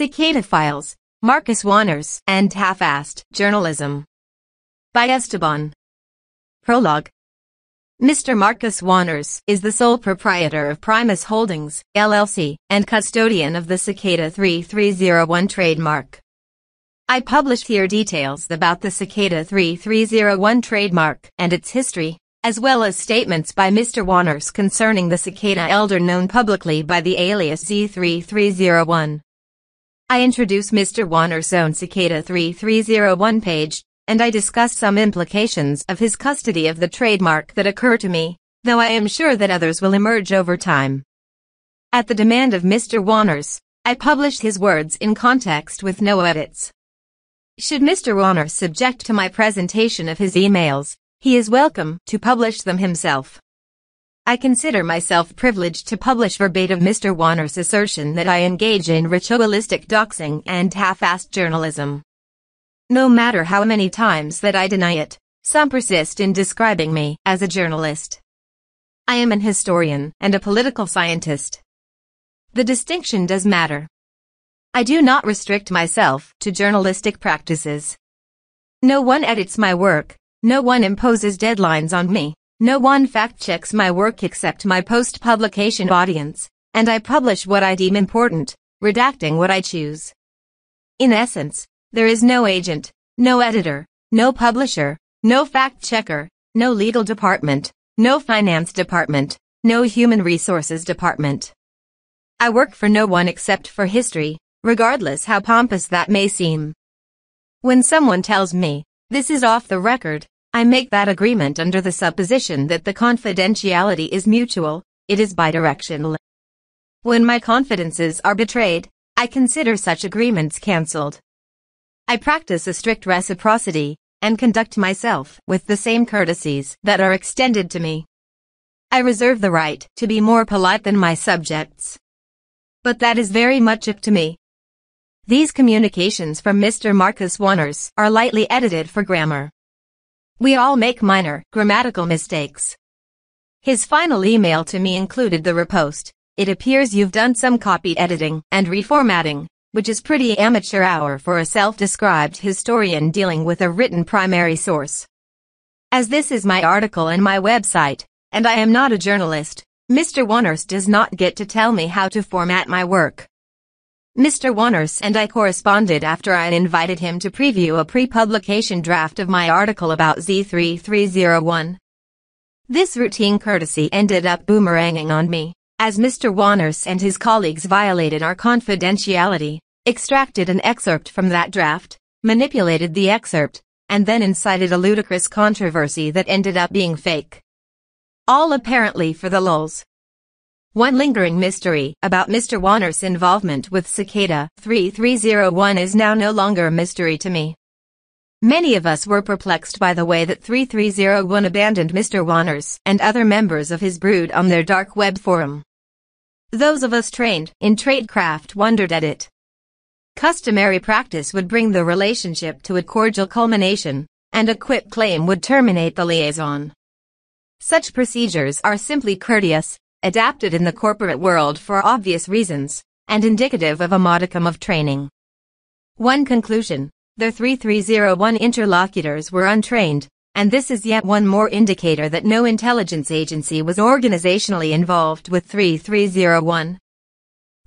Cicada Files, Marcus Wanners, and Half-Assed Journalism. By Esteban. Prologue. Mr. Marcus Wanners is the sole proprietor of Primus Holdings, LLC, and custodian of the Cicada 3301 trademark. I published here details about the Cicada 3301 trademark and its history, as well as statements by Mr. Wanners concerning the cicada elder known publicly by the alias Z3301. I introduce Mr. Waner's own Cicada 3301 page, and I discuss some implications of his custody of the trademark that occur to me, though I am sure that others will emerge over time. At the demand of Mr. Warner's, I publish his words in context with no edits. Should Mr. Warner subject to my presentation of his emails, he is welcome to publish them himself. I consider myself privileged to publish verbatim Mr. Warner's assertion that I engage in ritualistic doxing and half-assed journalism. No matter how many times that I deny it, some persist in describing me as a journalist. I am an historian and a political scientist. The distinction does matter. I do not restrict myself to journalistic practices. No one edits my work, no one imposes deadlines on me. No one fact-checks my work except my post-publication audience, and I publish what I deem important, redacting what I choose. In essence, there is no agent, no editor, no publisher, no fact-checker, no legal department, no finance department, no human resources department. I work for no one except for history, regardless how pompous that may seem. When someone tells me, this is off the record, I make that agreement under the supposition that the confidentiality is mutual, it is bidirectional. When my confidences are betrayed, I consider such agreements cancelled. I practice a strict reciprocity and conduct myself with the same courtesies that are extended to me. I reserve the right to be more polite than my subjects. But that is very much up to me. These communications from Mr. Marcus Wanners are lightly edited for grammar. We all make minor grammatical mistakes. His final email to me included the repost. It appears you've done some copy editing and reformatting, which is pretty amateur hour for a self-described historian dealing with a written primary source. As this is my article and my website, and I am not a journalist, Mr. Wonners does not get to tell me how to format my work. Mr. Wanners and I corresponded after I invited him to preview a pre-publication draft of my article about Z3301. This routine courtesy ended up boomeranging on me, as Mr. Wanners and his colleagues violated our confidentiality, extracted an excerpt from that draft, manipulated the excerpt, and then incited a ludicrous controversy that ended up being fake. All apparently for the lulz. One lingering mystery about Mr. Warner's involvement with Cicada 3301 is now no longer a mystery to me. Many of us were perplexed by the way that 3301 abandoned Mr. Warner's and other members of his brood on their dark web forum. Those of us trained in tradecraft wondered at it. Customary practice would bring the relationship to a cordial culmination, and a quit claim would terminate the liaison. Such procedures are simply courteous adapted in the corporate world for obvious reasons, and indicative of a modicum of training. One conclusion, the 3301 interlocutors were untrained, and this is yet one more indicator that no intelligence agency was organizationally involved with 3301.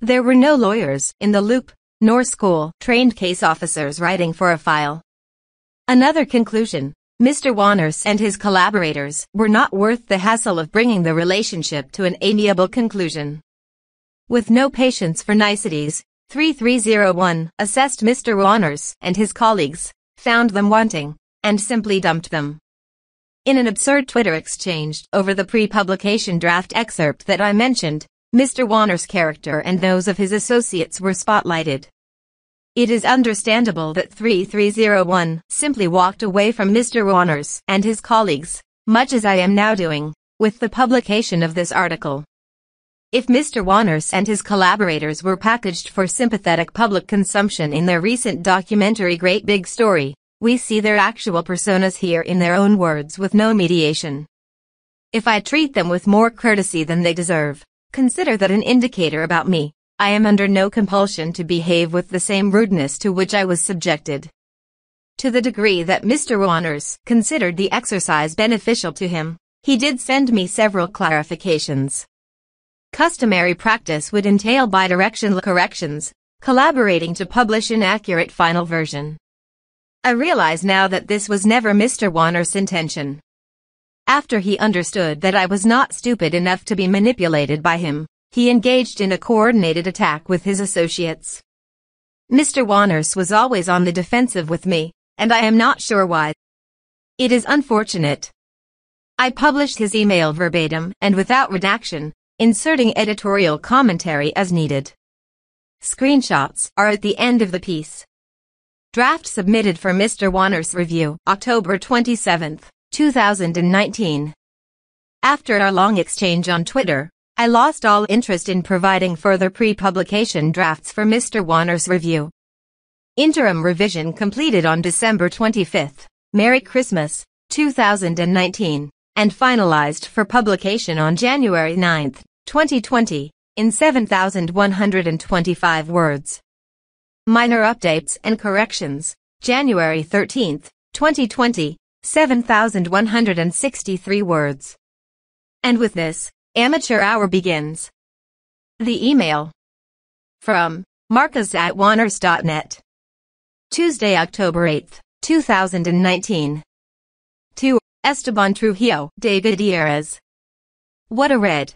There were no lawyers in the loop, nor school trained case officers writing for a file. Another conclusion, Mr. Wanners and his collaborators were not worth the hassle of bringing the relationship to an amiable conclusion. With no patience for niceties, 3301 assessed Mr. Wanners and his colleagues, found them wanting, and simply dumped them. In an absurd Twitter exchange over the pre-publication draft excerpt that I mentioned, Mr. Wanners' character and those of his associates were spotlighted. It is understandable that 3301 simply walked away from Mr. Warner's and his colleagues, much as I am now doing, with the publication of this article. If Mr. Wanners and his collaborators were packaged for sympathetic public consumption in their recent documentary Great Big Story, we see their actual personas here in their own words with no mediation. If I treat them with more courtesy than they deserve, consider that an indicator about me, I am under no compulsion to behave with the same rudeness to which I was subjected. To the degree that Mr. Waner's considered the exercise beneficial to him, he did send me several clarifications. Customary practice would entail bidirectional corrections, collaborating to publish an accurate final version. I realize now that this was never Mr. Waner's intention. After he understood that I was not stupid enough to be manipulated by him, he engaged in a coordinated attack with his associates. Mr. Wanners was always on the defensive with me, and I am not sure why. It is unfortunate. I published his email verbatim and without redaction, inserting editorial commentary as needed. Screenshots are at the end of the piece. Draft submitted for Mr. Wanners' review, October 27, 2019. After our long exchange on Twitter, I lost all interest in providing further pre-publication drafts for Mr. Warner's review. Interim revision completed on December 25. Merry Christmas, 2019, and finalized for publication on January 9, 2020, in 7,125 words. Minor updates and corrections, January 13, 2020, 7,163 words. And with this, Amateur hour begins. The email from marcus at wanners.net. Tuesday, October 8, 2019. To Esteban Trujillo David Gutierrez. What a read.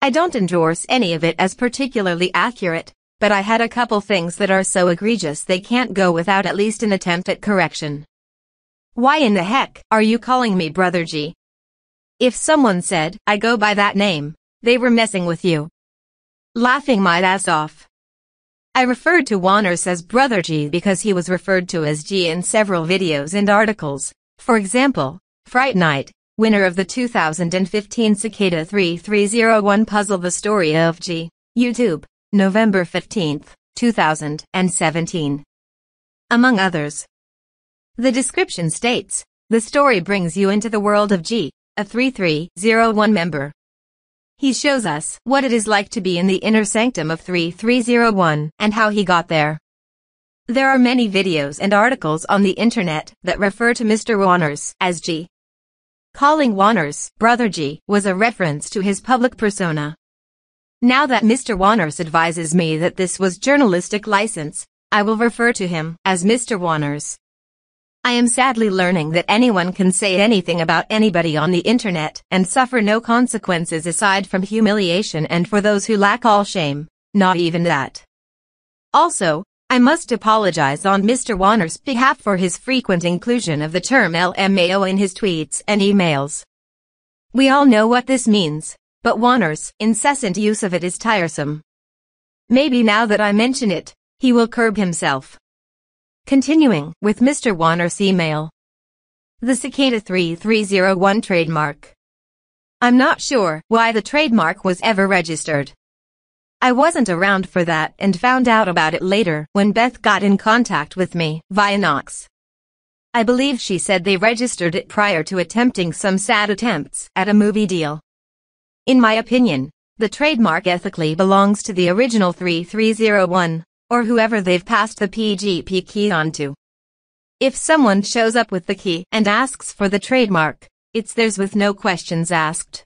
I don't endorse any of it as particularly accurate, but I had a couple things that are so egregious they can't go without at least an attempt at correction. Why in the heck are you calling me Brother G? If someone said, I go by that name, they were messing with you. Laughing my ass off. I referred to Wanners as Brother G because he was referred to as G in several videos and articles. For example, Fright Night, winner of the 2015 Cicada 3301 Puzzle The Story of G, YouTube, November 15, 2017. Among others. The description states, the story brings you into the world of G, a 3301 member. He shows us what it is like to be in the inner sanctum of 3301 and how he got there. There are many videos and articles on the internet that refer to Mr. Wanners as G. Calling Wanners, Brother G, was a reference to his public persona. Now that Mr. Wanners advises me that this was journalistic license, I will refer to him as Mr. Wanners. I am sadly learning that anyone can say anything about anybody on the internet and suffer no consequences aside from humiliation and for those who lack all shame, not even that. Also, I must apologize on Mr. Warner's behalf for his frequent inclusion of the term LMAO in his tweets and emails. We all know what this means, but Warner's incessant use of it is tiresome. Maybe now that I mention it, he will curb himself. Continuing with Mr. Warner's email. The Cicada 3301 trademark. I'm not sure why the trademark was ever registered. I wasn't around for that and found out about it later when Beth got in contact with me via Knox. I believe she said they registered it prior to attempting some sad attempts at a movie deal. In my opinion, the trademark ethically belongs to the original 3301 or whoever they've passed the PGP key on to. If someone shows up with the key and asks for the trademark, it's theirs with no questions asked.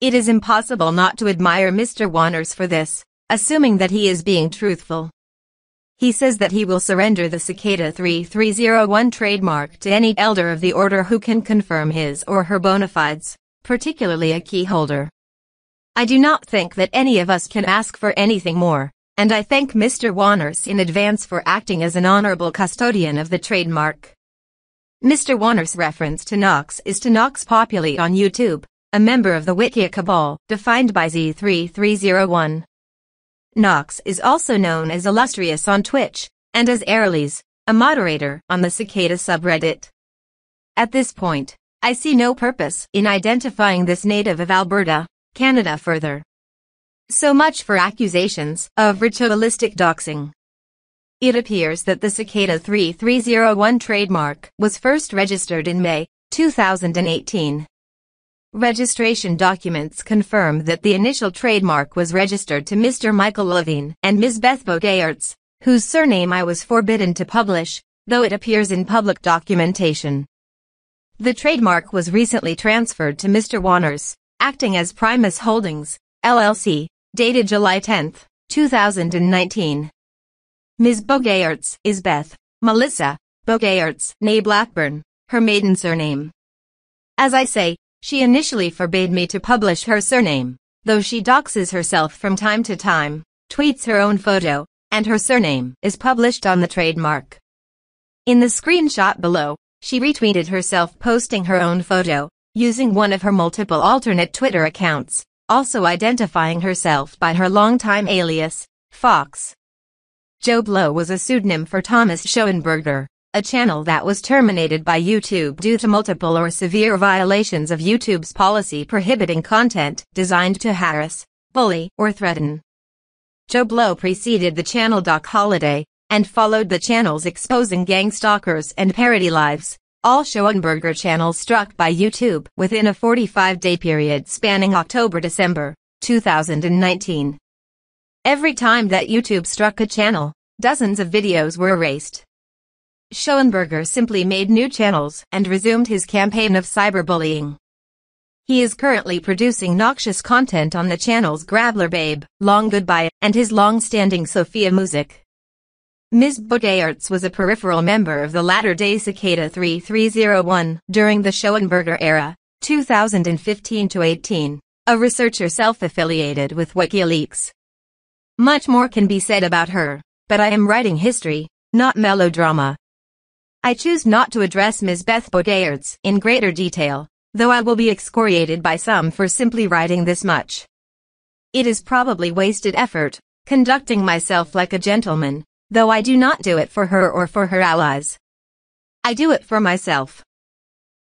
It is impossible not to admire Mr. Wanners for this, assuming that he is being truthful. He says that he will surrender the Cicada 3301 trademark to any elder of the order who can confirm his or her bona fides, particularly a key holder. I do not think that any of us can ask for anything more, and I thank Mr. Wanners in advance for acting as an honorable custodian of the trademark. Mr. Wanners' reference to Knox is to Knox, Populi on YouTube, a member of the Wikia Cabal, defined by Z3301. Knox is also known as Illustrious on Twitch, and as Airlies, a moderator on the Cicada subreddit. At this point, I see no purpose in identifying this native of Alberta, Canada further. So much for accusations of ritualistic doxing. It appears that the Cicada 3301 trademark was first registered in May 2018. Registration documents confirm that the initial trademark was registered to Mr. Michael Levine and Ms. Beth Bogaerts, whose surname I was forbidden to publish, though it appears in public documentation. The trademark was recently transferred to Mr. Wanners, acting as Primus Holdings, LLC, dated July 10, 2019. Ms. Bogayerts is Beth Melissa Bogayerts, née Blackburn, her maiden surname. As I say, she initially forbade me to publish her surname, though she doxes herself from time to time, tweets her own photo, and her surname is published on the trademark. In the screenshot below, she retweeted herself posting her own photo, using one of her multiple alternate Twitter accounts, also identifying herself by her longtime alias, Fox. Joe Blow was a pseudonym for Thomas Schoenberger, a channel that was terminated by YouTube due to multiple or severe violations of YouTube's policy prohibiting content designed to harass, bully, or threaten. Joe Blow preceded the channel Doc Holiday, and followed the channel's exposing gang stalkers and parody lives, all Schoenberger channels struck by YouTube within a 45-day period spanning October-December 2019. Every time that YouTube struck a channel, dozens of videos were erased. Schoenberger simply made new channels and resumed his campaign of cyberbullying. He is currently producing noxious content on the channels Grabbler Babe, Long Goodbye, and his long-standing Sophia Music. Ms. Bodaerts was a peripheral member of the latter-day Cicada 3301 during the Schoenberger era, 2015-18, a researcher self-affiliated with WikiLeaks. Much more can be said about her, but I am writing history, not melodrama. I choose not to address Ms. Beth Bodaerts in greater detail, though I will be excoriated by some for simply writing this much. It is probably wasted effort, conducting myself like a gentleman, though I do not do it for her or for her allies. I do it for myself.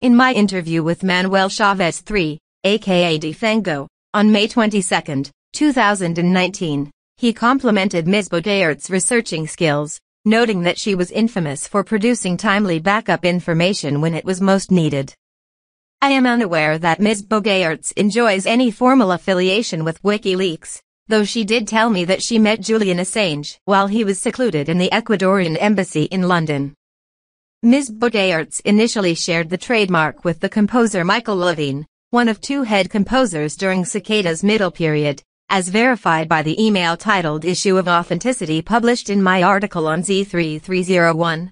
In my interview with Manuel Chavez III, aka Defengo, on May 22, 2019, he complimented Ms. Bogaert's researching skills, noting that she was infamous for producing timely backup information when it was most needed. I am unaware that Ms. Bogaerts enjoys any formal affiliation with WikiLeaks, though she did tell me that she met Julian Assange while he was secluded in the Ecuadorian embassy in London. Ms. Bogaerts initially shared the trademark with the composer Michael Levine, one of two head composers during Cicada's middle period, as verified by the email titled Issue of Authenticity published in my article on Z3301.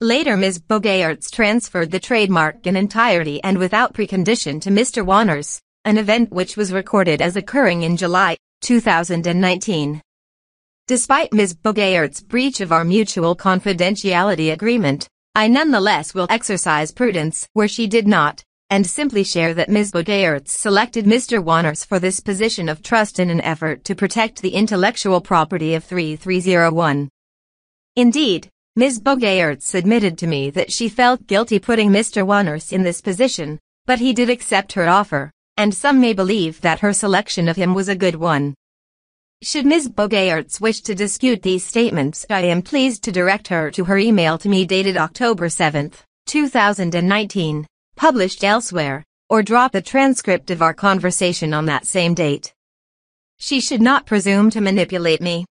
Later Ms. Bogaerts transferred the trademark in entirety and without precondition to Mr. Wanners, an event which was recorded as occurring in July 2019. Despite Ms. Bogaert's breach of our mutual confidentiality agreement, I nonetheless will exercise prudence where she did not, and simply share that Ms. Bogaerts selected Mr. Wanners for this position of trust in an effort to protect the intellectual property of 3301. Indeed, Ms. Bogaerts admitted to me that she felt guilty putting Mr. Wanners in this position, but he did accept her offer, and some may believe that her selection of him was a good one. Should Ms. Bogaerts wish to dispute these statements, I am pleased to direct her to her email to me dated October 7, 2019, published elsewhere, or drop a transcript of our conversation on that same date. She should not presume to manipulate me.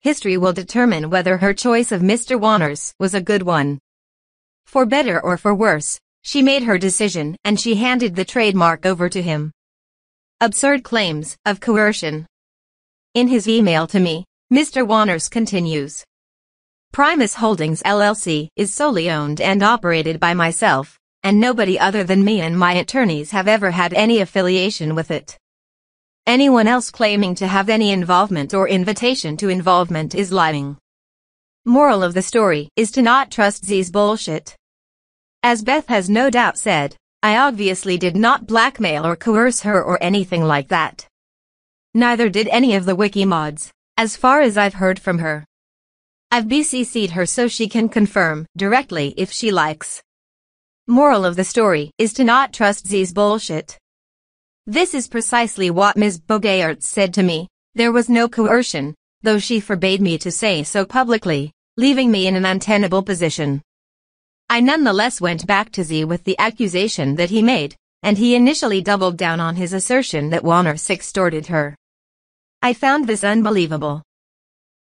History will determine whether her choice of Mr. Wanners was a good one. For better or for worse, she made her decision and she handed the trademark over to him. Absurd claims of coercion. In his email to me, Mr. Wanners continues. Primus Holdings LLC is solely owned and operated by myself, and nobody other than me and my attorneys have ever had any affiliation with it. Anyone else claiming to have any involvement or invitation to involvement is lying. Moral of the story is to not trust Z's bullshit. As Beth has no doubt said, I obviously did not blackmail or coerce her or anything like that. Neither did any of the wiki mods, as far as I've heard from her. I've BCC'd her so she can confirm directly if she likes. Moral of the story is to not trust Z's bullshit. This is precisely what Ms. Bogaert said to me. There was no coercion, though she forbade me to say so publicly, leaving me in an untenable position. I nonetheless went back to Z with the accusation that he made, and he initially doubled down on his assertion that Warner sextorted her. I found this unbelievable.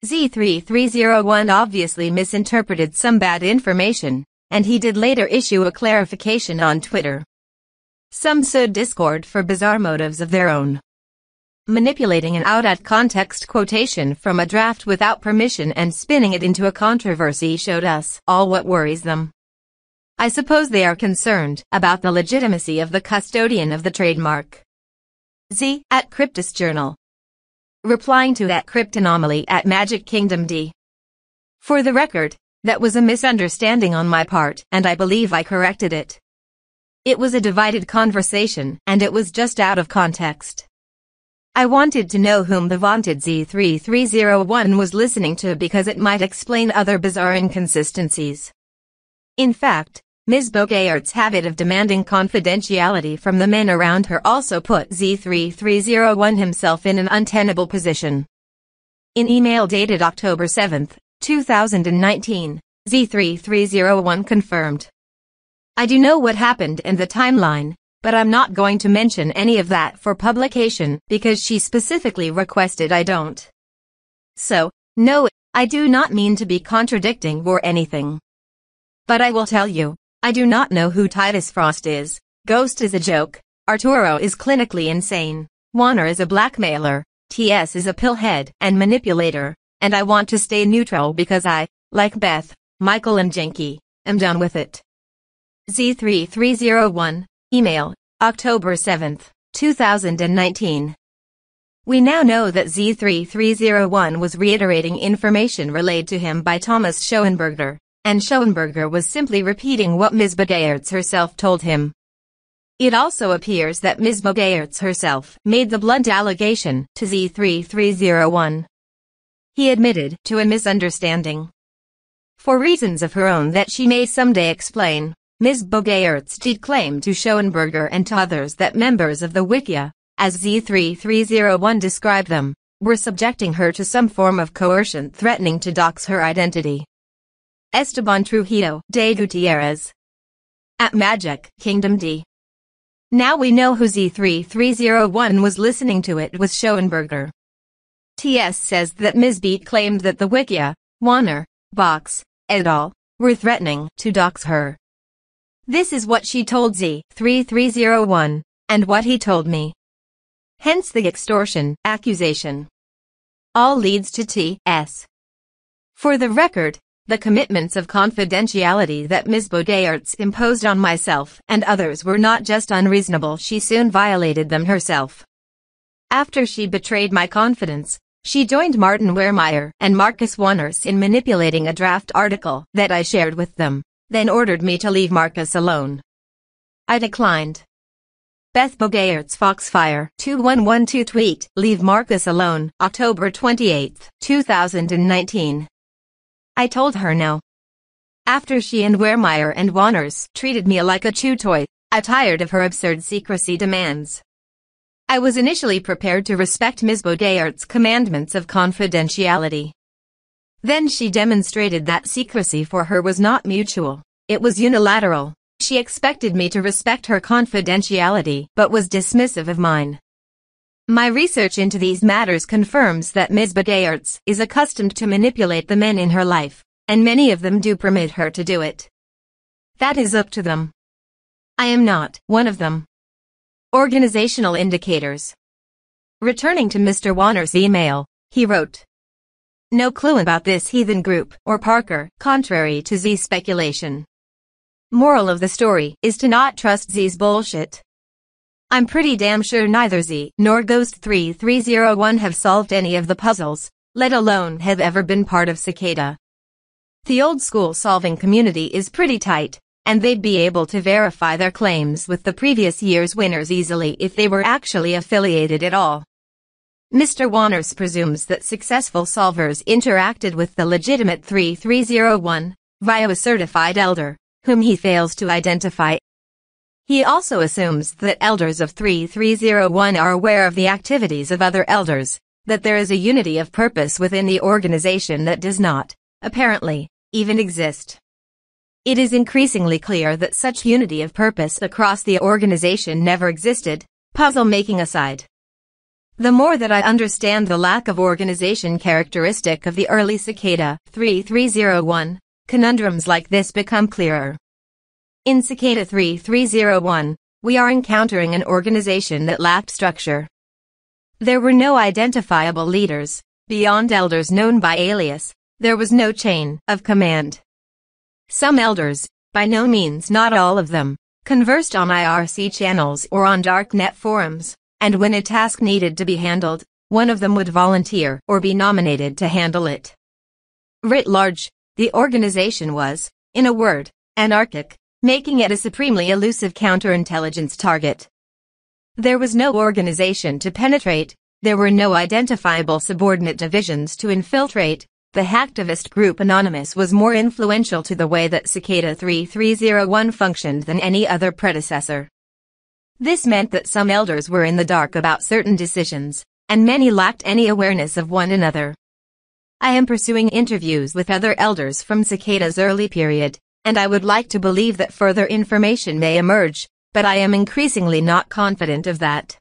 Z3301 obviously misinterpreted some bad information, and he did later issue a clarification on Twitter. Some sowed discord for bizarre motives of their own. Manipulating an out-at-context quotation from a draft without permission and spinning it into a controversy showed us all what worries them. I suppose they are concerned about the legitimacy of the custodian of the trademark. Z. At Cryptus Journal. Replying to that crypt anomaly at Magic Kingdom D. For the record, that was a misunderstanding on my part, and I believe I corrected it. It was a divided conversation, and it was just out of context. I wanted to know whom the vaunted Z3301 was listening to because it might explain other bizarre inconsistencies. In fact, Ms. Bogaert's habit of demanding confidentiality from the men around her also put Z3301 himself in an untenable position. In email dated October 7, 2019, Z3301 confirmed. I do know what happened and the timeline, but I'm not going to mention any of that for publication because she specifically requested I don't. So, no, I do not mean to be contradicting or anything. But I will tell you, I do not know who Titus Frost is. Ghost is a joke. Arturo is clinically insane. Warner is a blackmailer. TS is a pillhead and manipulator. And I want to stay neutral because I, like Beth, Michael and Jenky, am done with it. Z3301, email, October 7, 2019. We now know that Z3301 was reiterating information relayed to him by Thomas Schoenberger, and Schoenberger was simply repeating what Ms. Bodaerts herself told him. It also appears that Ms. Bodaerts herself made the blunt allegation to Z3301. He admitted to a misunderstanding. For reasons of her own that she may someday explain, Ms. Bogaerts did claim to Schoenberger and to others that members of the Wikia, as Z3301 described them, were subjecting her to some form of coercion threatening to dox her identity. Esteban Trujillo de Gutierrez. At Magic Kingdom D. Now we know who Z3301 was listening to it was Schoenberger. TS says that Ms. Beat claimed that the Wikia, Warner, Box, et al. were threatening to dox her. This is what she told Z3301, and what he told me. Hence the extortion accusation. All leads to TS. For the record, the commitments of confidentiality that Ms. Beaudayarts imposed on myself and others were not just unreasonable she soon violated them herself. After she betrayed my confidence, she joined Martin Wehrmeyer and Marcus Wanners in manipulating a draft article that I shared with them, then ordered me to leave Marcus alone. I declined. Beth Bogayert's Foxfire 2112 tweet, Leave Marcus Alone, October 28, 2019. I told her no. After she and Wehrmeyer and Wanners treated me like a chew toy, I tired of her absurd secrecy demands. I was initially prepared to respect Ms. Baudillard's commandments of confidentiality. Then she demonstrated that secrecy for her was not mutual, it was unilateral. She expected me to respect her confidentiality but was dismissive of mine. My research into these matters confirms that Ms. Dayertz is accustomed to manipulate the men in her life, and many of them do permit her to do it. That is up to them. I am not one of them. Organizational Indicators Returning to Mr. Warner's email, he wrote, No clue about this heathen group or Parker, contrary to Z's speculation. Moral of the story is to not trust Z's bullshit. I'm pretty damn sure neither Z nor Ghost 3301 have solved any of the puzzles, let alone have ever been part of Cicada. The old school solving community is pretty tight, and they'd be able to verify their claims with the previous year's winners easily if they were actually affiliated at all. Mr. Wanners presumes that successful solvers interacted with the legitimate 3301 via a certified elder, whom he fails to identify he also assumes that elders of 3301 are aware of the activities of other elders, that there is a unity of purpose within the organization that does not, apparently, even exist. It is increasingly clear that such unity of purpose across the organization never existed, puzzle making aside. The more that I understand the lack of organization characteristic of the early cicada 3301, conundrums like this become clearer. In Cicada 3301, we are encountering an organization that lacked structure. There were no identifiable leaders, beyond elders known by alias, there was no chain of command. Some elders, by no means not all of them, conversed on IRC channels or on darknet forums, and when a task needed to be handled, one of them would volunteer or be nominated to handle it. Writ large, the organization was, in a word, anarchic making it a supremely elusive counterintelligence target. There was no organization to penetrate, there were no identifiable subordinate divisions to infiltrate, the hacktivist group Anonymous was more influential to the way that Cicada 3301 functioned than any other predecessor. This meant that some elders were in the dark about certain decisions, and many lacked any awareness of one another. I am pursuing interviews with other elders from Cicada's early period, and I would like to believe that further information may emerge, but I am increasingly not confident of that.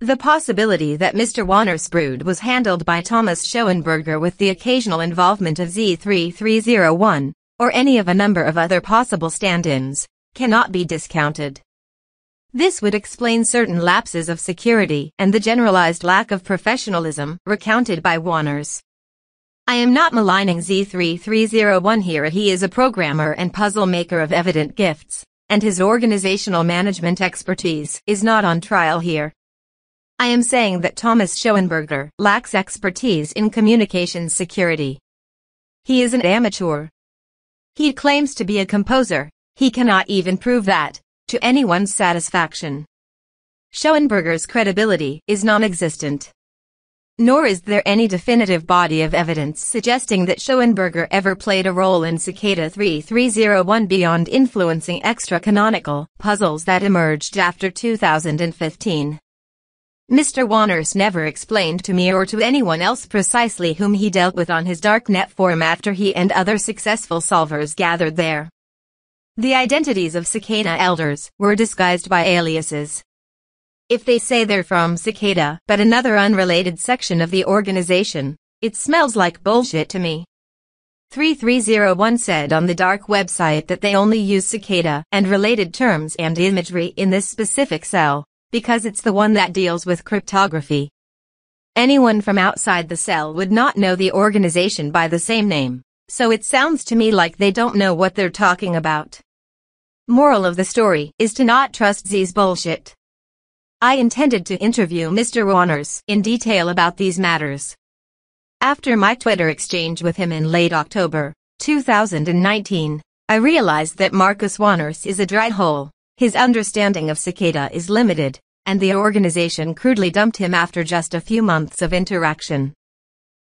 The possibility that Mr. Wannersbrood was handled by Thomas Schoenberger with the occasional involvement of Z3301, or any of a number of other possible stand-ins, cannot be discounted. This would explain certain lapses of security and the generalized lack of professionalism recounted by Warners. I am not maligning Z3301 here he is a programmer and puzzle maker of evident gifts, and his organizational management expertise is not on trial here. I am saying that Thomas Schoenberger lacks expertise in communications security. He is an amateur. He claims to be a composer, he cannot even prove that, to anyone's satisfaction. Schoenberger's credibility is non-existent nor is there any definitive body of evidence suggesting that Schoenberger ever played a role in Cicada 3301 beyond influencing extra-canonical puzzles that emerged after 2015. Mr. Wanners never explained to me or to anyone else precisely whom he dealt with on his darknet forum after he and other successful solvers gathered there. The identities of Cicada elders were disguised by aliases. If they say they're from Cicada, but another unrelated section of the organization, it smells like bullshit to me. 3301 said on the dark website that they only use Cicada and related terms and imagery in this specific cell, because it's the one that deals with cryptography. Anyone from outside the cell would not know the organization by the same name, so it sounds to me like they don't know what they're talking about. Moral of the story is to not trust Z's bullshit. I intended to interview Mr. Warners in detail about these matters. After my Twitter exchange with him in late October 2019, I realized that Marcus Warners is a dry hole. His understanding of Cicada is limited, and the organization crudely dumped him after just a few months of interaction.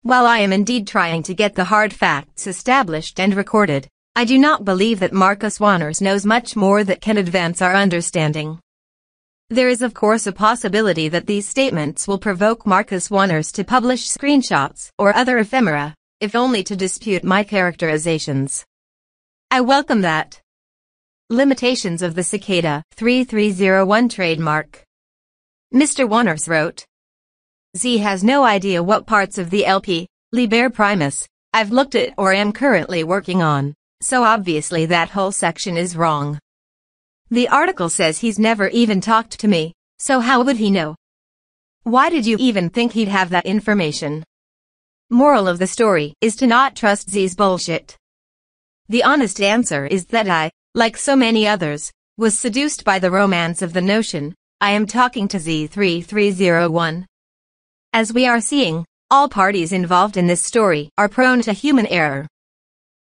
While I am indeed trying to get the hard facts established and recorded, I do not believe that Marcus Warners knows much more that can advance our understanding. There is of course a possibility that these statements will provoke Marcus Wanners to publish screenshots or other ephemera, if only to dispute my characterizations. I welcome that. Limitations of the Cicada 3301 trademark. Mr. Wanners wrote, Z has no idea what parts of the LP, Liber Primus, I've looked at or am currently working on, so obviously that whole section is wrong. The article says he's never even talked to me, so how would he know? Why did you even think he'd have that information? Moral of the story is to not trust Z's bullshit. The honest answer is that I, like so many others, was seduced by the romance of the notion, I am talking to Z3301. As we are seeing, all parties involved in this story are prone to human error,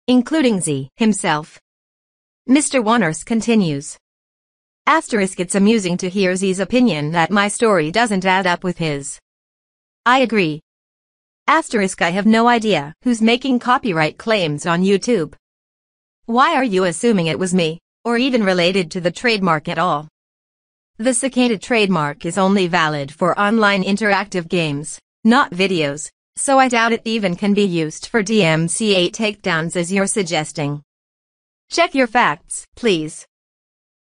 including Z himself. Mr. Wanners continues. Asterisk it's amusing to hear Z's opinion that my story doesn't add up with his. I agree. Asterisk I have no idea who's making copyright claims on YouTube. Why are you assuming it was me, or even related to the trademark at all? The Cicada trademark is only valid for online interactive games, not videos, so I doubt it even can be used for DMCA takedowns as you're suggesting. Check your facts, please.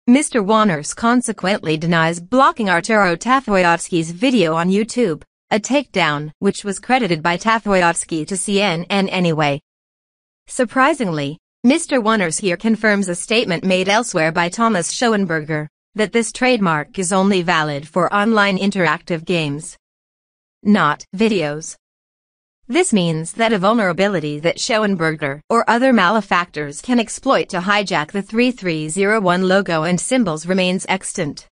Mr. Wanners consequently denies blocking Arturo Tafoyovsky's video on YouTube, a takedown which was credited by Tafoyovsky to CNN anyway. Surprisingly, Mr. Wanners here confirms a statement made elsewhere by Thomas Schoenberger, that this trademark is only valid for online interactive games, not videos. This means that a vulnerability that Schoenberger or other malefactors can exploit to hijack the 3301 logo and symbols remains extant.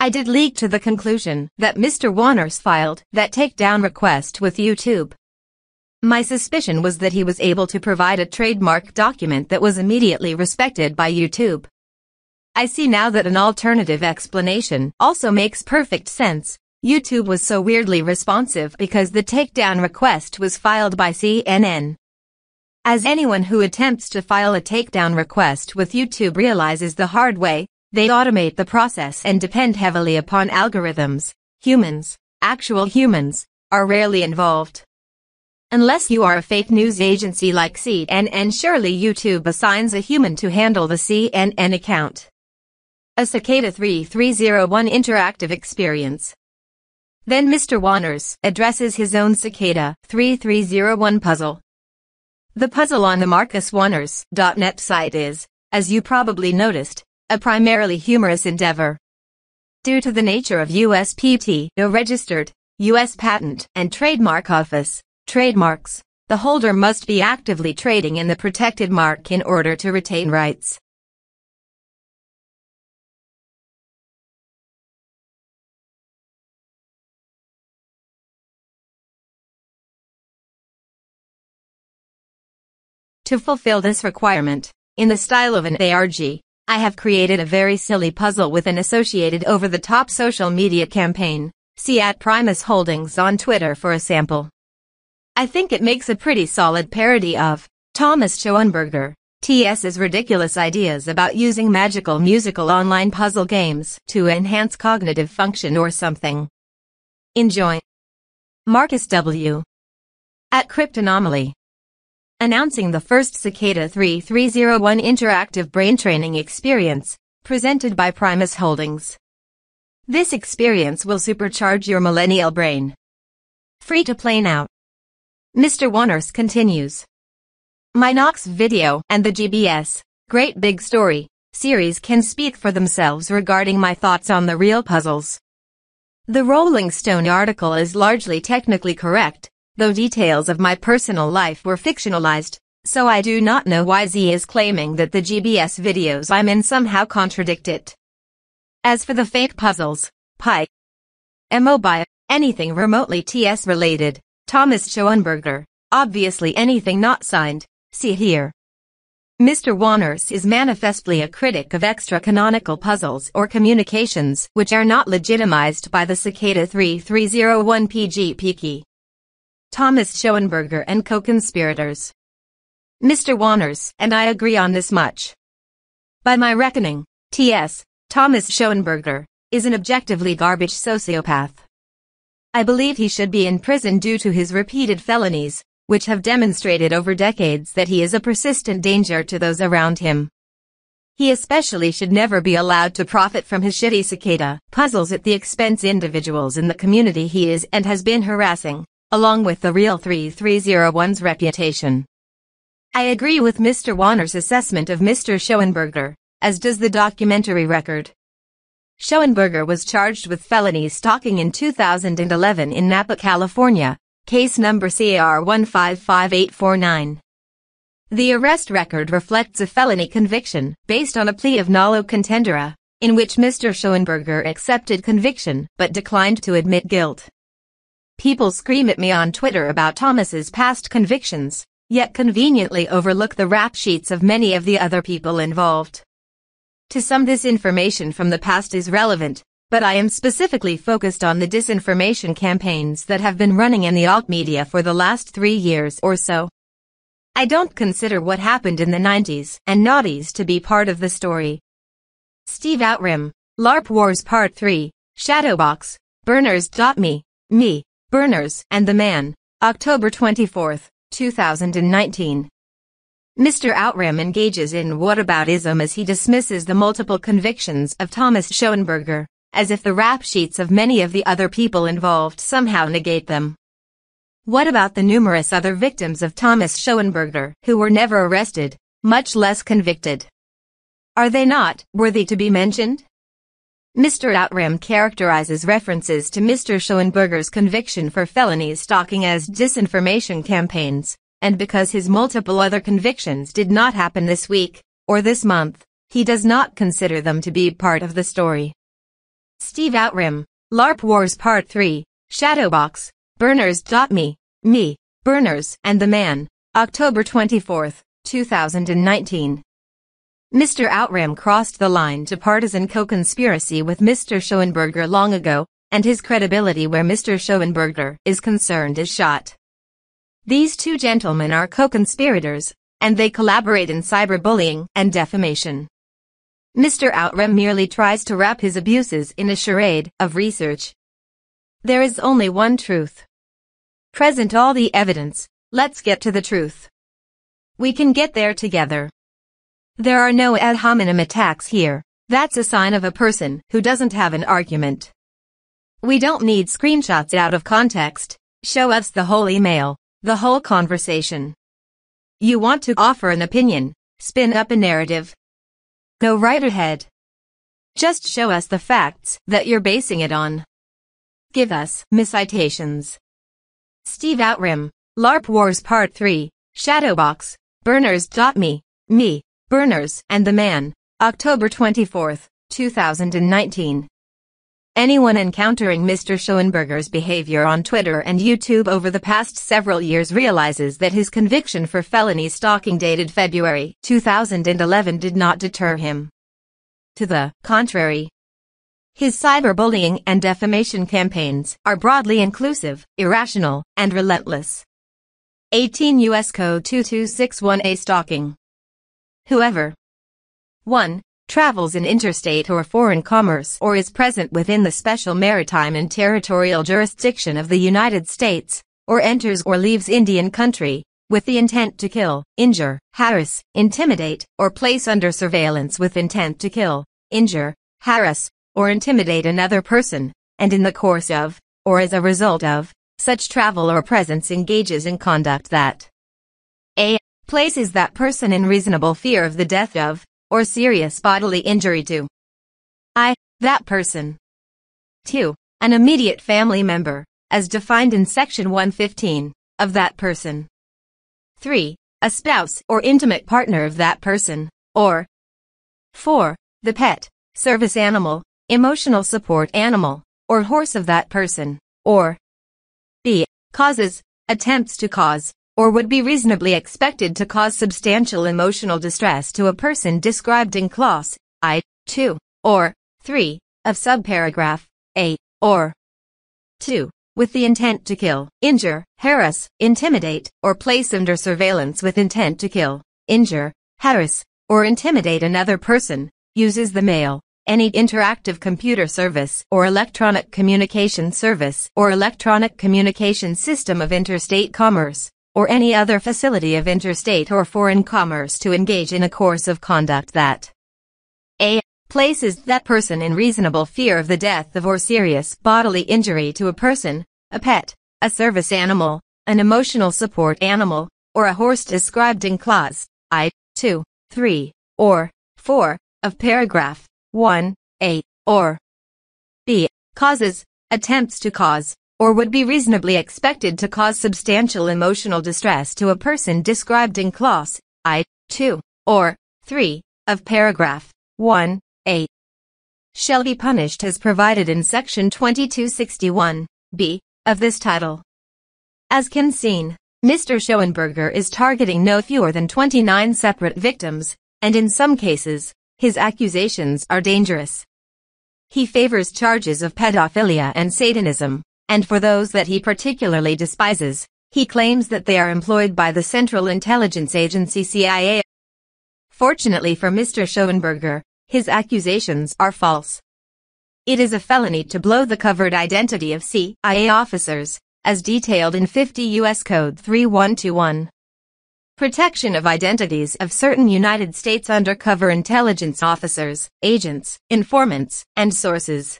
I did leak to the conclusion that Mr. Warner's filed that takedown request with YouTube. My suspicion was that he was able to provide a trademark document that was immediately respected by YouTube. I see now that an alternative explanation also makes perfect sense. YouTube was so weirdly responsive because the takedown request was filed by CNN. As anyone who attempts to file a takedown request with YouTube realizes the hard way, they automate the process and depend heavily upon algorithms. Humans, actual humans, are rarely involved. Unless you are a fake news agency like CNN, surely YouTube assigns a human to handle the CNN account. A Cicada 3301 interactive experience. Then Mr. Wanners addresses his own Cicada 3301 puzzle. The puzzle on the MarcusWanners.net site is, as you probably noticed, a primarily humorous endeavor. Due to the nature of USPT, no registered, U.S. Patent and Trademark Office, trademarks, the holder must be actively trading in the protected mark in order to retain rights. To fulfill this requirement, in the style of an ARG, I have created a very silly puzzle with an associated over-the-top social media campaign. See at Primus Holdings on Twitter for a sample. I think it makes a pretty solid parody of Thomas Schoenberger, TS's ridiculous ideas about using magical musical online puzzle games to enhance cognitive function or something. Enjoy. Marcus W. At Cryptonomaly announcing the first Cicada 3301 interactive brain training experience, presented by Primus Holdings. This experience will supercharge your millennial brain. Free to play now. Mr. Wanners continues. My Knox video and the GBS, Great Big Story, series can speak for themselves regarding my thoughts on the real puzzles. The Rolling Stone article is largely technically correct, though details of my personal life were fictionalized, so I do not know why Z is claiming that the GBS videos I'm in somehow contradict it. As for the fake puzzles, Pike, Mobile, anything remotely TS related, Thomas Schoenberger, obviously anything not signed, see here. Mr. Wanners is manifestly a critic of extra-canonical puzzles or communications which are not legitimized by the Cicada 3301 PG Peaky. Thomas Schoenberger and co-conspirators. Mr. Wanners and I agree on this much. By my reckoning, T.S. Thomas Schoenberger is an objectively garbage sociopath. I believe he should be in prison due to his repeated felonies, which have demonstrated over decades that he is a persistent danger to those around him. He especially should never be allowed to profit from his shitty cicada puzzles at the expense individuals in the community he is and has been harassing along with the Real 3301's reputation. I agree with Mr. Warner's assessment of Mr. Schoenberger, as does the documentary record. Schoenberger was charged with felony stalking in 2011 in Napa, California, case number CAR 155849. The arrest record reflects a felony conviction based on a plea of nolo contendere, in which Mr. Schoenberger accepted conviction but declined to admit guilt. People scream at me on Twitter about Thomas's past convictions, yet conveniently overlook the rap sheets of many of the other people involved. To some this information from the past is relevant, but I am specifically focused on the disinformation campaigns that have been running in the alt media for the last three years or so. I don't consider what happened in the 90s and noughties to be part of the story. Steve Outram, LARP Wars Part 3, Shadowbox, Burners.me, me, Berners and the Man, October 24, 2019. Mr. Outram engages in whataboutism as he dismisses the multiple convictions of Thomas Schoenberger, as if the rap sheets of many of the other people involved somehow negate them. What about the numerous other victims of Thomas Schoenberger who were never arrested, much less convicted? Are they not worthy to be mentioned? Mr. Outram characterizes references to Mr. Schoenberger's conviction for felony stalking as disinformation campaigns, and because his multiple other convictions did not happen this week, or this month, he does not consider them to be part of the story. Steve Outram, LARP Wars Part 3, Shadowbox, Burners.me, Me, Berners, and the Man, October 24, 2019. Mr. Outram crossed the line to partisan co-conspiracy with Mr. Schoenberger long ago, and his credibility where Mr. Schoenberger is concerned is shot. These two gentlemen are co-conspirators, and they collaborate in cyberbullying and defamation. Mr. Outram merely tries to wrap his abuses in a charade of research. There is only one truth. Present all the evidence, let's get to the truth. We can get there together. There are no ad hominem attacks here. That's a sign of a person who doesn't have an argument. We don't need screenshots out of context. Show us the whole email, the whole conversation. You want to offer an opinion, spin up a narrative. Go right ahead. Just show us the facts that you're basing it on. Give us miscitations. Steve Outrim, LARP Wars Part 3, Shadowbox, Burners.me, me. Burners and the Man, October 24, 2019. Anyone encountering Mr. Schoenberger's behavior on Twitter and YouTube over the past several years realizes that his conviction for felony stalking dated February 2011 did not deter him. To the contrary, his cyberbullying and defamation campaigns are broadly inclusive, irrational, and relentless. 18 U.S. Code 2261A Stalking whoever 1. Travels in interstate or foreign commerce or is present within the special maritime and territorial jurisdiction of the United States, or enters or leaves Indian country, with the intent to kill, injure, harass, intimidate, or place under surveillance with intent to kill, injure, harass, or intimidate another person, and in the course of, or as a result of, such travel or presence engages in conduct that places that person in reasonable fear of the death of, or serious bodily injury to. I. That person. 2. An immediate family member, as defined in section 115, of that person. 3. A spouse or intimate partner of that person, or 4. The pet, service animal, emotional support animal, or horse of that person, or b. Causes, attempts to cause, or would be reasonably expected to cause substantial emotional distress to a person described in clause I, 2, or 3, of subparagraph A, or 2, with the intent to kill, injure, harass, intimidate, or place under surveillance with intent to kill, injure, harass, or intimidate another person, uses the mail, any interactive computer service or electronic communication service or electronic communication system of interstate commerce, or any other facility of interstate or foreign commerce to engage in a course of conduct that a. places that person in reasonable fear of the death of or serious bodily injury to a person, a pet, a service animal, an emotional support animal, or a horse described in clause I, 2, 3, or 4 of paragraph 1, a, or b. causes, attempts to cause, or would be reasonably expected to cause substantial emotional distress to a person described in clause I, 2, or 3 of paragraph 1, 8 shall be punished as provided in section 2261, b, of this title. As can seen, Mr. Schoenberger is targeting no fewer than 29 separate victims, and in some cases, his accusations are dangerous. He favors charges of pedophilia and Satanism, and for those that he particularly despises, he claims that they are employed by the Central Intelligence Agency CIA. Fortunately for Mr. Schoenberger, his accusations are false. It is a felony to blow the covered identity of CIA officers, as detailed in 50 U.S. Code 3121. Protection of identities of certain United States undercover intelligence officers, agents, informants, and sources.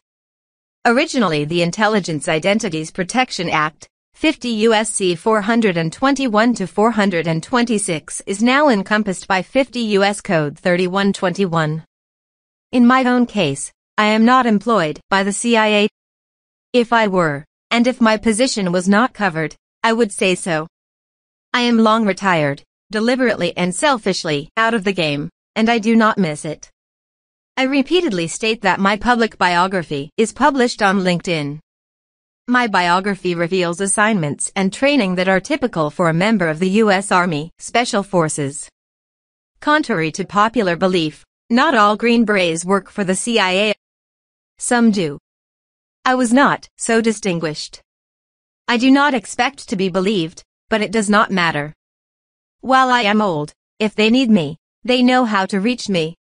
Originally the Intelligence Identities Protection Act, 50 U.S.C. 421-426 is now encompassed by 50 U.S. Code 3121. In my own case, I am not employed by the CIA. If I were, and if my position was not covered, I would say so. I am long retired, deliberately and selfishly, out of the game, and I do not miss it. I repeatedly state that my public biography is published on LinkedIn. My biography reveals assignments and training that are typical for a member of the U.S. Army Special Forces. Contrary to popular belief, not all Green Berets work for the CIA. Some do. I was not so distinguished. I do not expect to be believed, but it does not matter. While I am old, if they need me, they know how to reach me.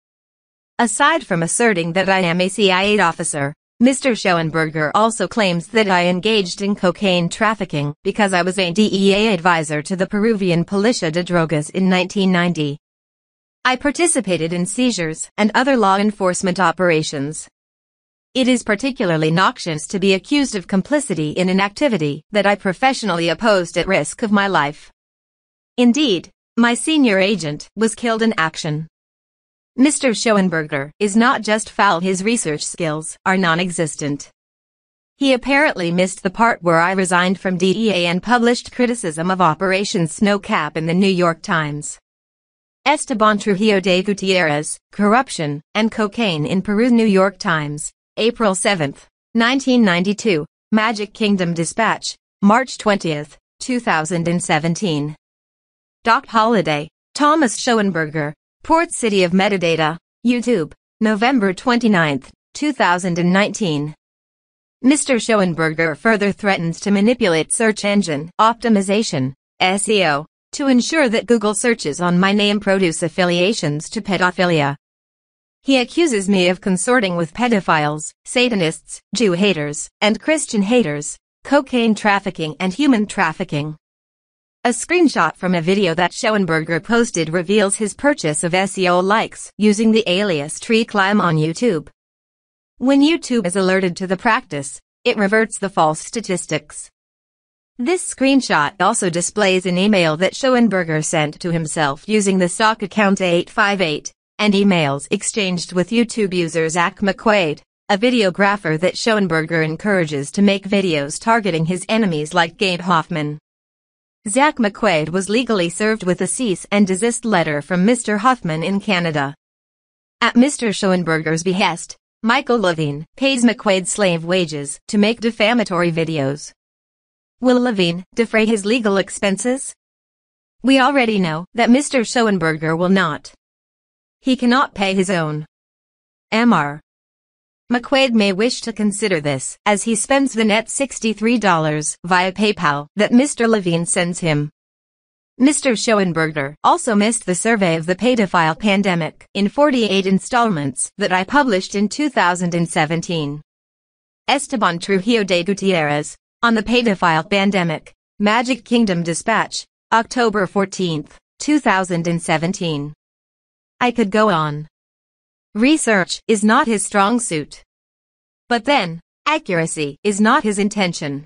Aside from asserting that I am a CIA officer, Mr. Schoenberger also claims that I engaged in cocaine trafficking because I was a DEA advisor to the Peruvian Policía de Drogas in 1990. I participated in seizures and other law enforcement operations. It is particularly noxious to be accused of complicity in an activity that I professionally opposed at risk of my life. Indeed, my senior agent was killed in action. Mr. Schoenberger is not just foul his research skills are non-existent. He apparently missed the part where I resigned from DEA and published criticism of Operation Snowcap in the New York Times. Esteban Trujillo de Gutierrez, Corruption and Cocaine in Peru New York Times, April 7, 1992, Magic Kingdom Dispatch, March 20, 2017. Doc Holliday, Thomas Schoenberger, Port City of Metadata, YouTube, November 29, 2019. Mr. Schoenberger further threatens to manipulate search engine optimization, SEO, to ensure that Google searches on my name produce affiliations to pedophilia. He accuses me of consorting with pedophiles, Satanists, Jew haters, and Christian haters, cocaine trafficking and human trafficking. A screenshot from a video that Schoenberger posted reveals his purchase of SEO likes using the alias Tree Climb on YouTube. When YouTube is alerted to the practice, it reverts the false statistics. This screenshot also displays an email that Schoenberger sent to himself using the stock account 858, and emails exchanged with YouTube user Zach McQuaid, a videographer that Schoenberger encourages to make videos targeting his enemies like Gabe Hoffman. Zach McQuaid was legally served with a cease and desist letter from Mr. Huffman in Canada. At Mr. Schoenberger's behest, Michael Levine pays McQuaid slave wages to make defamatory videos. Will Levine defray his legal expenses? We already know that Mr. Schoenberger will not. He cannot pay his own. Mr. McQuaid may wish to consider this as he spends the net $63 via PayPal that Mr. Levine sends him. Mr. Schoenberger also missed the survey of the pedophile pandemic in 48 installments that I published in 2017. Esteban Trujillo de Gutierrez, on the pedophile pandemic, Magic Kingdom Dispatch, October 14, 2017. I could go on. Research is not his strong suit. But then, accuracy is not his intention.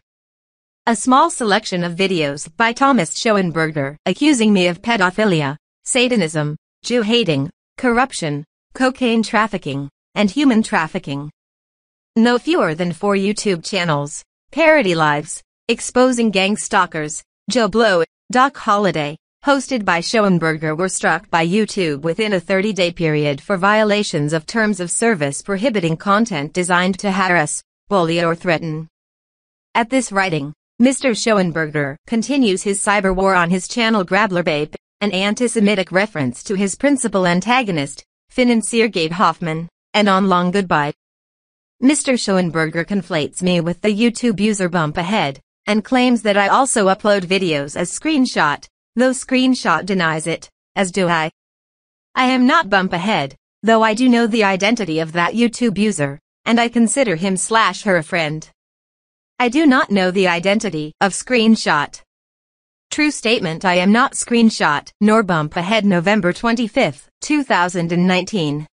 A small selection of videos by Thomas Schoenberger accusing me of pedophilia, Satanism, Jew hating, corruption, cocaine trafficking, and human trafficking. No fewer than four YouTube channels, Parody Lives, Exposing Gang Stalkers, Joe Blow, Doc Holliday, hosted by Schoenberger were struck by YouTube within a 30-day period for violations of terms of service prohibiting content designed to harass, bully or threaten. At this writing, Mr. Schoenberger continues his cyber war on his channel Grabler Babe, an anti-Semitic reference to his principal antagonist, financier Gabe Hoffman, and on Long Goodbye. Mr. Schoenberger conflates me with the YouTube user Bump Ahead, and claims that I also upload videos as screenshot, though screenshot denies it, as do I. I am not bump ahead, though I do know the identity of that YouTube user, and I consider him slash her a friend. I do not know the identity of screenshot. True statement I am not screenshot nor bump ahead November 25, 2019.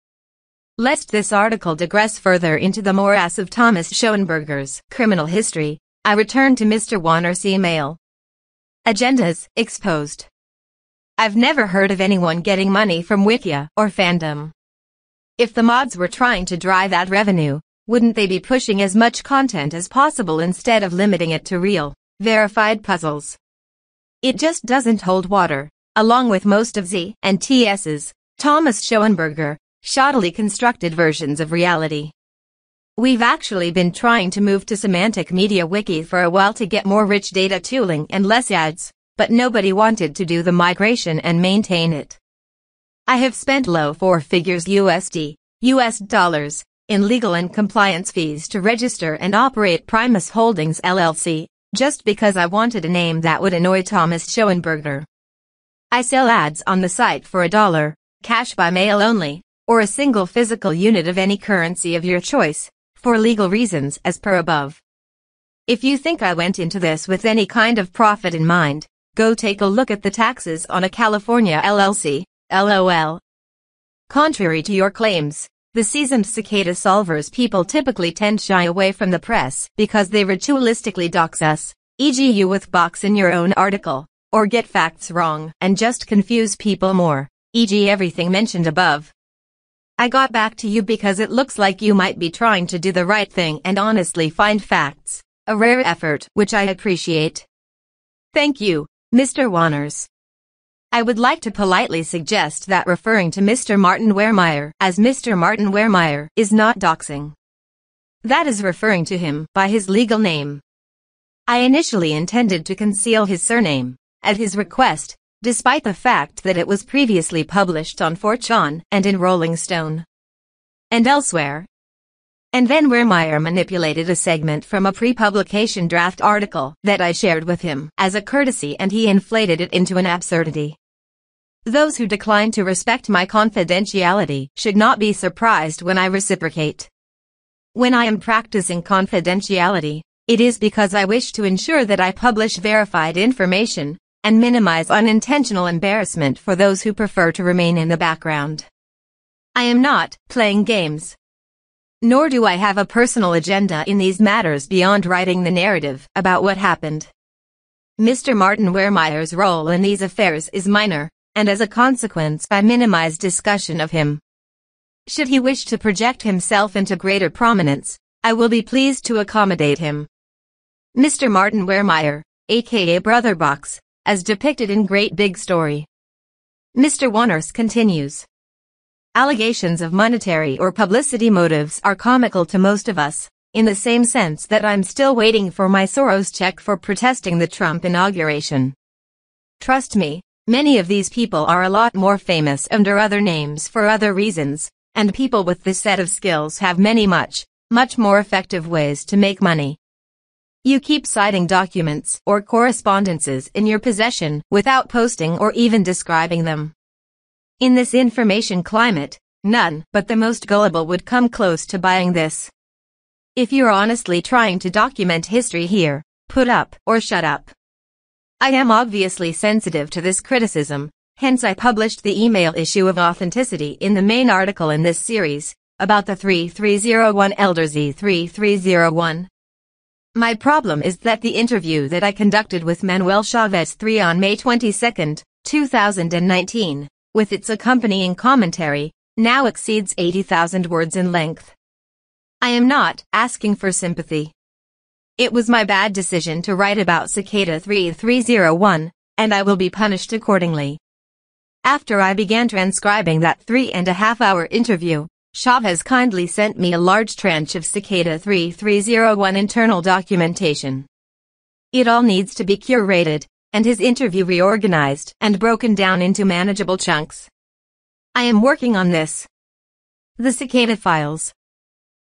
Lest this article digress further into the morass of Thomas Schoenberger's criminal history, I return to Mr. Warner's email, Agendas, exposed. I've never heard of anyone getting money from Wikia or fandom. If the mods were trying to drive ad revenue, wouldn't they be pushing as much content as possible instead of limiting it to real, verified puzzles? It just doesn't hold water, along with most of Z and TS's, Thomas Schoenberger, shoddily constructed versions of reality. We've actually been trying to move to Semantic Media Wiki for a while to get more rich data tooling and less ads, but nobody wanted to do the migration and maintain it. I have spent low four figures USD, US dollars, in legal and compliance fees to register and operate Primus Holdings LLC, just because I wanted a name that would annoy Thomas Schoenberger. I sell ads on the site for a dollar, cash by mail only, or a single physical unit of any currency of your choice, for legal reasons as per above. If you think I went into this with any kind of profit in mind, go take a look at the taxes on a California LLC, LOL. Contrary to your claims, the seasoned cicada solvers people typically tend shy away from the press because they ritualistically dox us, e.g. you with box in your own article, or get facts wrong and just confuse people more, e.g. everything mentioned above. I got back to you because it looks like you might be trying to do the right thing and honestly find facts. A rare effort, which I appreciate. Thank you, Mr. Wanners. I would like to politely suggest that referring to Mr. Martin Wehrmeyer as Mr. Martin Wehrmeyer is not doxing. That is referring to him by his legal name. I initially intended to conceal his surname. At his request, despite the fact that it was previously published on 4chan and in Rolling Stone and elsewhere. And then Wehrmeyer manipulated a segment from a pre-publication draft article that I shared with him as a courtesy and he inflated it into an absurdity. Those who decline to respect my confidentiality should not be surprised when I reciprocate. When I am practicing confidentiality, it is because I wish to ensure that I publish verified information and minimize unintentional embarrassment for those who prefer to remain in the background. I am not playing games. Nor do I have a personal agenda in these matters beyond writing the narrative about what happened. Mr. Martin Wehrmeyer's role in these affairs is minor, and as a consequence I minimize discussion of him. Should he wish to project himself into greater prominence, I will be pleased to accommodate him. Mr. Martin Wehrmeyer, aka Brother Box, as depicted in Great Big Story. Mr. Wanners continues. Allegations of monetary or publicity motives are comical to most of us, in the same sense that I'm still waiting for my Soros check for protesting the Trump inauguration. Trust me, many of these people are a lot more famous under other names for other reasons, and people with this set of skills have many much, much more effective ways to make money. You keep citing documents or correspondences in your possession without posting or even describing them. In this information climate, none but the most gullible would come close to buying this. If you're honestly trying to document history here, put up or shut up. I am obviously sensitive to this criticism, hence I published the email issue of authenticity in the main article in this series, about the 3301 Elder z 3301 my problem is that the interview that I conducted with Manuel Chavez III on May 22, 2019, with its accompanying commentary, now exceeds 80,000 words in length. I am not asking for sympathy. It was my bad decision to write about Cicada 3301, and I will be punished accordingly. After I began transcribing that three and a half hour interview, Shav has kindly sent me a large tranche of Cicada 3301 internal documentation. It all needs to be curated, and his interview reorganized and broken down into manageable chunks. I am working on this. The Cicada Files.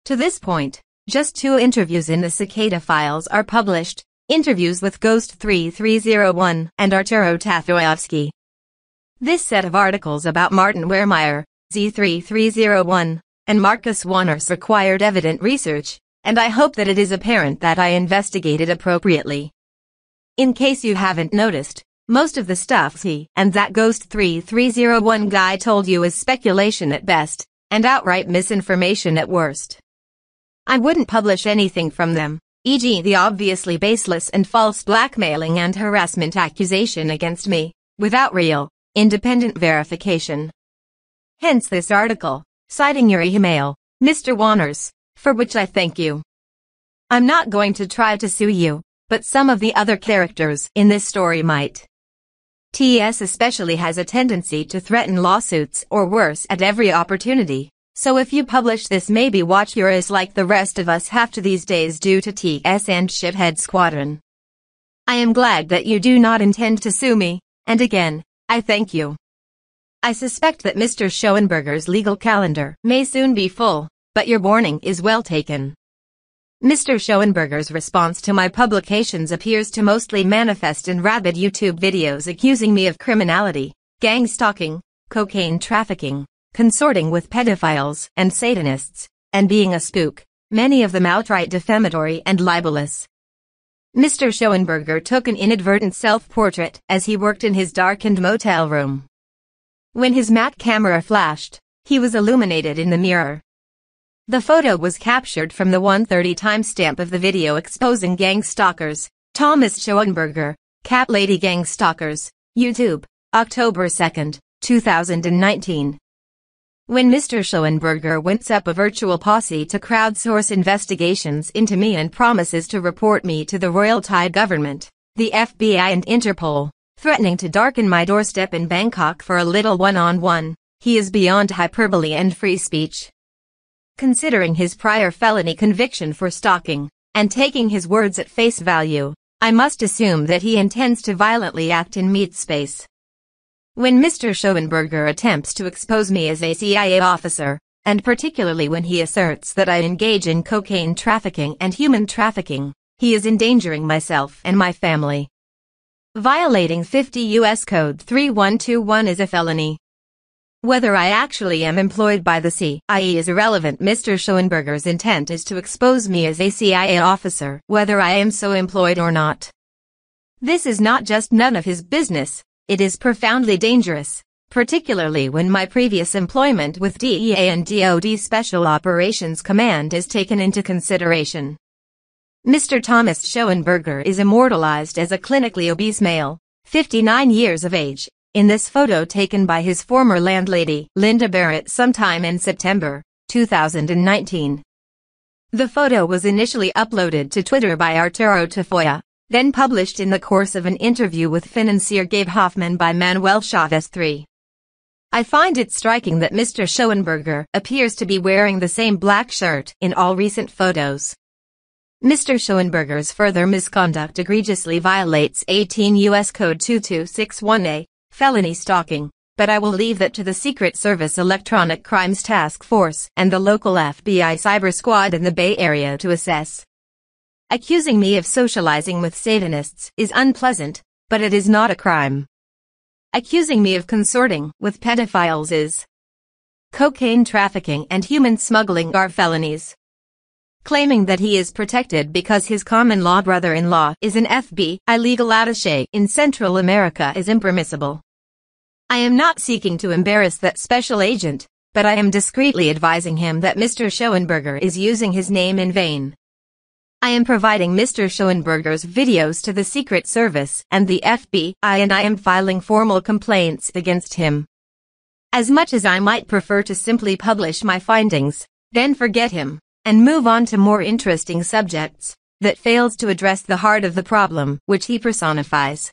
To this point, just two interviews in the Cicada Files are published, interviews with Ghost 3301 and Arturo Tafoyovsky. This set of articles about Martin Wehrmeyer Z3301, and Marcus Warner's required evident research, and I hope that it is apparent that I investigated appropriately. In case you haven't noticed, most of the stuff he and that Ghost 3301 guy told you is speculation at best, and outright misinformation at worst. I wouldn't publish anything from them, e.g. the obviously baseless and false blackmailing and harassment accusation against me, without real, independent verification. Hence this article, citing your email, Mr. Wanners, for which I thank you. I'm not going to try to sue you, but some of the other characters in this story might. TS especially has a tendency to threaten lawsuits or worse at every opportunity. So if you publish this maybe watch your ass like the rest of us have to these days due to TS and shithead squadron. I am glad that you do not intend to sue me, and again, I thank you. I suspect that Mr. Schoenberger's legal calendar may soon be full, but your warning is well taken. Mr. Schoenberger's response to my publications appears to mostly manifest in rabid YouTube videos accusing me of criminality, gang stalking, cocaine trafficking, consorting with pedophiles and satanists, and being a spook, many of them outright defamatory and libelous. Mr. Schoenberger took an inadvertent self-portrait as he worked in his darkened motel room. When his matte camera flashed, he was illuminated in the mirror. The photo was captured from the 130 timestamp of the video exposing gang stalkers, Thomas Schoenberger, Cat Lady Gang Stalkers, YouTube, October 2, 2019. When Mr. Schoenberger winds up a virtual posse to crowdsource investigations into me and promises to report me to the Royal Thai government, the FBI and Interpol, threatening to darken my doorstep in Bangkok for a little one-on-one. -on -one. He is beyond hyperbole and free speech. Considering his prior felony conviction for stalking, and taking his words at face value, I must assume that he intends to violently act in meat space. When Mr. Schoenberger attempts to expose me as a CIA officer, and particularly when he asserts that I engage in cocaine trafficking and human trafficking, he is endangering myself and my family. Violating 50 U.S. Code 3121 is a felony. Whether I actually am employed by the CIA is irrelevant. Mr. Schoenberger's intent is to expose me as a CIA officer, whether I am so employed or not. This is not just none of his business, it is profoundly dangerous, particularly when my previous employment with DEA and DOD Special Operations Command is taken into consideration. Mr. Thomas Schoenberger is immortalized as a clinically obese male, 59 years of age, in this photo taken by his former landlady, Linda Barrett, sometime in September 2019. The photo was initially uploaded to Twitter by Arturo Tafoya, then published in the course of an interview with financier Gabe Hoffman by Manuel Chavez III. I find it striking that Mr. Schoenberger appears to be wearing the same black shirt in all recent photos. Mr. Schoenberger's further misconduct egregiously violates 18 U.S. Code 2261A, felony stalking, but I will leave that to the Secret Service Electronic Crimes Task Force and the local FBI Cyber Squad in the Bay Area to assess. Accusing me of socializing with Satanists is unpleasant, but it is not a crime. Accusing me of consorting with pedophiles is. Cocaine trafficking and human smuggling are felonies claiming that he is protected because his common-law brother-in-law is an FBI legal attaché in Central America is impermissible. I am not seeking to embarrass that special agent, but I am discreetly advising him that Mr. Schoenberger is using his name in vain. I am providing Mr. Schoenberger's videos to the Secret Service and the FBI and I am filing formal complaints against him. As much as I might prefer to simply publish my findings, then forget him, and move on to more interesting subjects that fails to address the heart of the problem which he personifies.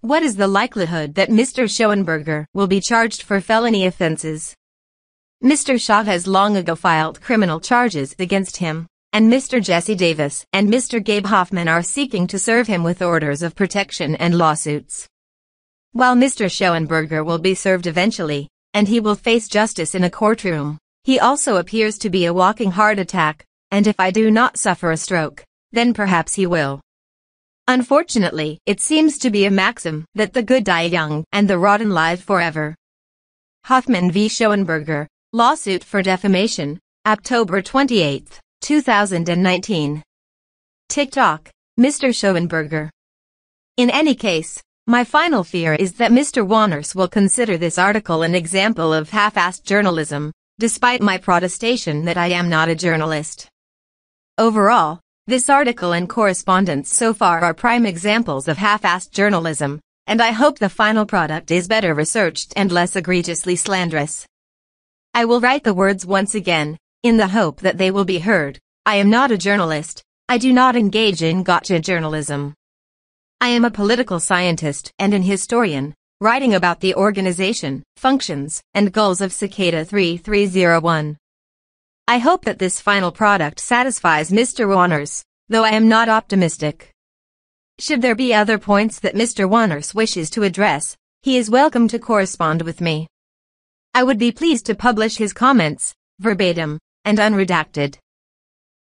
What is the likelihood that Mr. Schoenberger will be charged for felony offenses? Mr. Shaw has long ago filed criminal charges against him, and Mr. Jesse Davis and Mr. Gabe Hoffman are seeking to serve him with orders of protection and lawsuits. While Mr. Schoenberger will be served eventually, and he will face justice in a courtroom, he also appears to be a walking heart attack, and if I do not suffer a stroke, then perhaps he will. Unfortunately, it seems to be a maxim that the good die young and the rotten live forever. Hoffman v. Schoenberger, Lawsuit for Defamation, October 28, 2019. TikTok, Mr. Schoenberger. In any case, my final fear is that Mr. Wanners will consider this article an example of half-assed journalism, despite my protestation that I am not a journalist. Overall, this article and correspondence so far are prime examples of half-assed journalism, and I hope the final product is better researched and less egregiously slanderous. I will write the words once again, in the hope that they will be heard. I am not a journalist. I do not engage in gotcha journalism. I am a political scientist and an historian, writing about the organization, functions, and goals of Cicada 3301. I hope that this final product satisfies Mr. Warner's, though I am not optimistic. Should there be other points that Mr. Warner's wishes to address, he is welcome to correspond with me. I would be pleased to publish his comments, verbatim, and unredacted.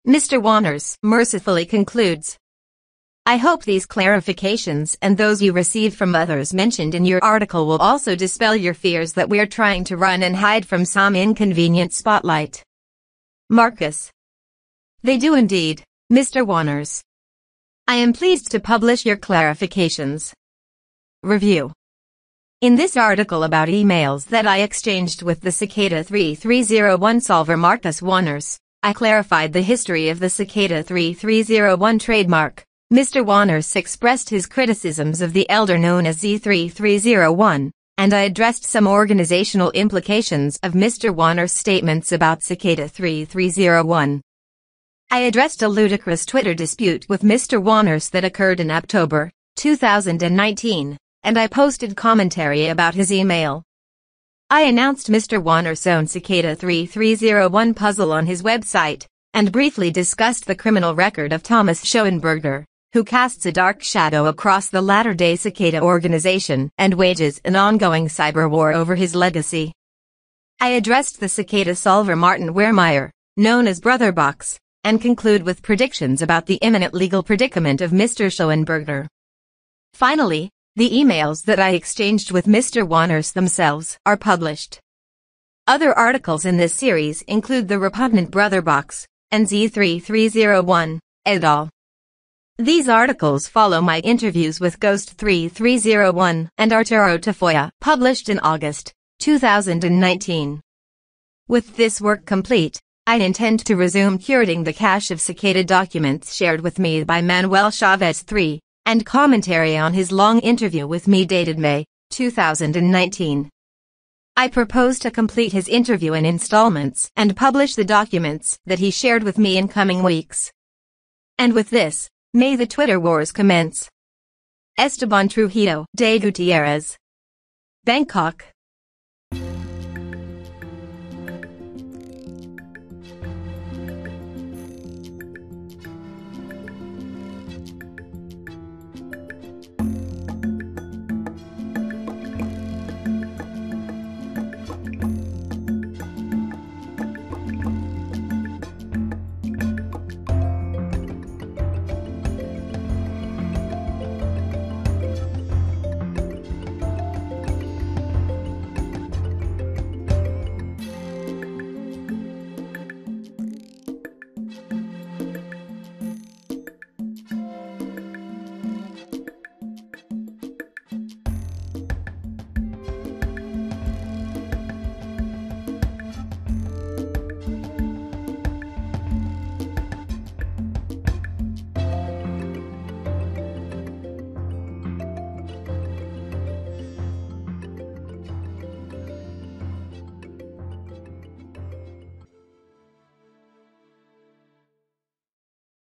Mr. Warner's mercifully concludes, I hope these clarifications and those you received from others mentioned in your article will also dispel your fears that we're trying to run and hide from some inconvenient spotlight. Marcus. They do indeed, Mr. Warners. I am pleased to publish your clarifications. Review. In this article about emails that I exchanged with the Cicada 3301 solver Marcus Warners, I clarified the history of the Cicada 3301 trademark, Mr. Wanners expressed his criticisms of the elder known as Z3301, and I addressed some organizational implications of Mr. Waner's statements about Cicada 3301. I addressed a ludicrous Twitter dispute with Mr. Waners that occurred in October 2019, and I posted commentary about his email. I announced Mr. Waner's own Cicada 3301 puzzle on his website, and briefly discussed the criminal record of Thomas Schoenberger who casts a dark shadow across the latter-day Cicada organization and wages an ongoing cyber war over his legacy. I addressed the Cicada solver Martin Wehrmeyer, known as Brother Box, and conclude with predictions about the imminent legal predicament of Mr. Schoenberger. Finally, the emails that I exchanged with Mr. Wanners themselves are published. Other articles in this series include the repugnant Brother Box and Z3301, et al. These articles follow my interviews with Ghost 3301 and Arturo Tafoya, published in August 2019. With this work complete, I intend to resume curating the cache of cicada documents shared with me by Manuel Chavez Three and commentary on his long interview with me dated May 2019. I propose to complete his interview in installments and publish the documents that he shared with me in coming weeks. And with this, May the Twitter wars commence. Esteban Trujillo de Gutierrez. Bangkok.